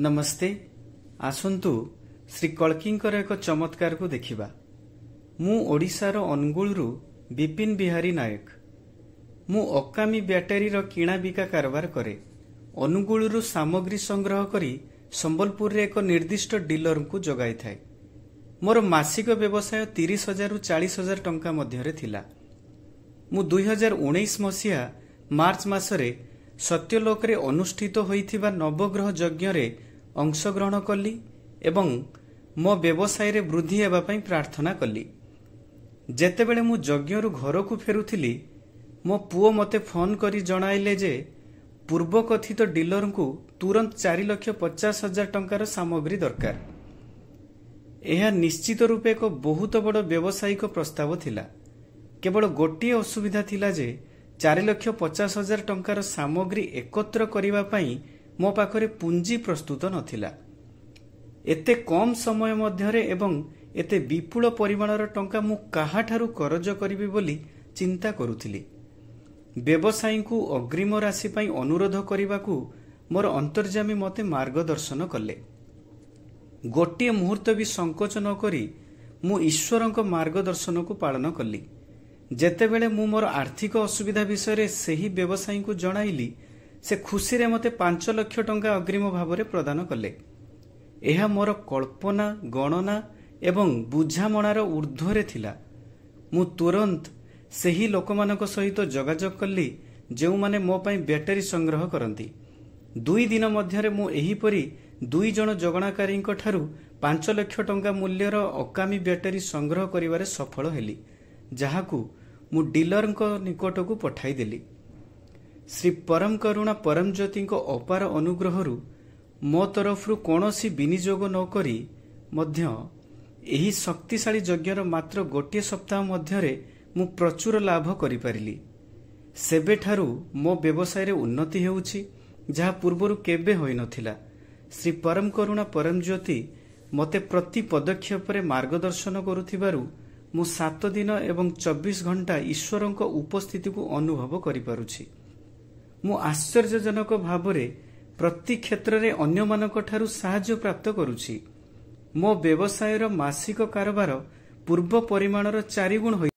ନମସ୍ତେ ଆସନ୍ତୁ ଶ୍ରୀ କଳ୍କିଙ୍କର ଏକ ଚମତ୍କାରକୁ ଦେଖିବା ମୁଁ ଓଡ଼ିଶାର ଅନୁଗୁଳରୁ ବିପିନ ବିହାରୀ ନାୟକ ମୁଁ ଅକାମୀ ବ୍ୟାଟେରୀର କିଣା ବିକା କାରବାର କରେ ଅନୁଗୁଳରୁ ସାମଗ୍ରୀ ସଂଗ୍ରହ କରି ସମ୍ବଲପୁରରେ ଏକ ନିର୍ଦ୍ଦିଷ୍ଟ ଡିଲରଙ୍କୁ ଯୋଗାଇଥାଏ ମୋର ମାସିକ ବ୍ୟବସାୟ ତିରିଶ ହଜାରରୁ ଚାଳିଶ ହଜାର ଟଙ୍କା ମଧ୍ୟରେ ଥିଲା ମୁଁ ଦୁଇହଜାର ଉଣେଇଶ ମସିହା ମାର୍ଚ୍ଚ ମାସରେ ସତ୍ୟଲୋକରେ ଅନୁଷ୍ଠିତ ହୋଇଥିବା ନବଗ୍ରହ ଯଜ୍ଞରେ ଅଂଶଗ୍ରହଣ କଲି ଏବଂ ମୋ ବ୍ୟବସାୟରେ ବୃଦ୍ଧି ହେବା ପାଇଁ ପ୍ରାର୍ଥନା କଲି ଯେତେବେଳେ ମୁଁ ଯଜ୍ଞରୁ ଘରକୁ ଫେରୁଥିଲି ମୋ ପୁଅ ମୋତେ ଫୋନ୍ କରି ଜଣାଇଲେ ଯେ ପୂର୍ବକଥିତ ଡିଲରଙ୍କୁ ତୁରନ୍ତ ଚାରି ଲକ୍ଷ ପଚାଶ ହଜାର ଟଙ୍କାର ସାମଗ୍ରୀ ଦରକାର ଏହା ନିଶ୍ଚିତ ରୂପେ ଏକ ବହୁତ ବଡ଼ ବ୍ୟବସାୟିକ ପ୍ରସ୍ତାବ ଥିଲା କେବଳ ଗୋଟିଏ ଅସୁବିଧା ଥିଲା ଯେ ଚାରି ଲକ୍ଷ ପଚାଶ ହଜାର ଟଙ୍କାର ସାମଗ୍ରୀ ଏକତ୍ର କରିବା ପାଇଁ ମୋ ପାଖରେ ପୁଞ୍ଜି ପ୍ରସ୍ତୁତ ନଥିଲା ଏତେ କମ୍ ସମୟ ମଧ୍ୟରେ ଏବଂ ଏତେ ବିପୁଳ ପରିମାଣର ଟଙ୍କା ମୁଁ କାହାଠାରୁ କରଜ କରିବି ବୋଲି ଚିନ୍ତା କରୁଥିଲି ବ୍ୟବସାୟୀଙ୍କୁ ଅଗ୍ରିମ ରାଶି ପାଇଁ ଅନୁରୋଧ କରିବାକୁ ମୋର ଅନ୍ତର୍ଜାମୀ ମୋତେ ମାର୍ଗଦର୍ଶନ କଲେ ଗୋଟିଏ ମୁହୂର୍ତ୍ତ ବି ସଙ୍କୋଚ ନ କରି ମୁଁ ଈଶ୍ୱରଙ୍କ ମାର୍ଗଦର୍ଶନକୁ ପାଳନ କଲି ଯେତେବେଳେ ମୁଁ ମୋର ଆର୍ଥିକ ଅସୁବିଧା ବିଷୟରେ ସେହି ବ୍ୟବସାୟୀଙ୍କୁ ଜଣାଇଲି ସେ ଖୁସିରେ ମୋତେ ପାଞ୍ଚ ଲକ୍ଷ ଟଙ୍କା ଅଗ୍ରିମ ଭାବରେ ପ୍ରଦାନ କଲେ ଏହା ମୋର କଳ୍ପନା ଗଣନା ଏବଂ ବୁଝାମଣାର ଉର୍ଦ୍ଧ୍ୱରେ ଥିଲା ମୁଁ ତୁରନ୍ତ ସେହି ଲୋକମାନଙ୍କ ସହିତ ଯୋଗାଯୋଗ କଲି ଯେଉଁମାନେ ମୋ ପାଇଁ ବ୍ୟାଟେରୀ ସଂଗ୍ରହ କରନ୍ତି ଦୁଇ ଦିନ ମଧ୍ୟରେ ମୁଁ ଏହିପରି ଦୁଇ ଜଣ ଯୋଗାଣକାରୀଙ୍କ ପାଞ୍ଚ ଲକ୍ଷ ଟଙ୍କା ମୂଲ୍ୟର ଅକାମୀ ବ୍ୟାଟେରୀ ସଂଗ୍ରହ କରିବାରେ ସଫଳ ହେଲି ଯାହାକୁ ମୁଁ ଡିଲରଙ୍କ ନିକଟକୁ ପଠାଇଦେଲି ଶ୍ରୀ ପରମ କରୁଣା ପରମଜ୍ୟୋତିଙ୍କ ଅପାର ଅନୁଗ୍ରହରୁ ମୋ ତରଫରୁ କୌଣସି ବିନିଯୋଗ ନକରି ମଧ୍ୟ ଏହି ଶକ୍ତିଶାଳୀ ଯଜ୍ଞର ମାତ୍ର ଗୋଟିଏ ସପ୍ତାହ ମଧ୍ୟରେ ମୁଁ ପ୍ରଚୁର ଲାଭ କରିପାରିଲି ସେବେଠାରୁ ମୋ ବ୍ୟବସାୟରେ ଉନ୍ନତି ହେଉଛି ଯାହା ପୂର୍ବରୁ କେବେ ହୋଇନଥିଲା ଶ୍ରୀ ପରମ କରୁଣା ପରମଜ୍ୟୋତି ମୋତେ ପ୍ରତି ପଦକ୍ଷେପରେ ମାର୍ଗଦର୍ଶନ କରୁଥିବାରୁ ମୁଁ ସାତ ଦିନ ଏବଂ ଚବିଶ ଘଣ୍ଟା ଈଶ୍ୱରଙ୍କ ଉପସ୍ଥିତିକୁ ଅନୁଭବ କରିପାରୁଛି ମୁଁ ଆଶ୍ଚର୍ଯ୍ୟଜନକ ଭାବରେ ପ୍ରତି କ୍ଷେତ୍ରରେ ଅନ୍ୟମାନଙ୍କଠାରୁ ସାହାଯ୍ୟ ପ୍ରାପ୍ତ କରୁଛି ମୋ ବ୍ୟବସାୟର ମାସିକ କାରବାର ପୂର୍ବ ପରିମାଣର ଚାରିଗୁଣ ହୋଇଛି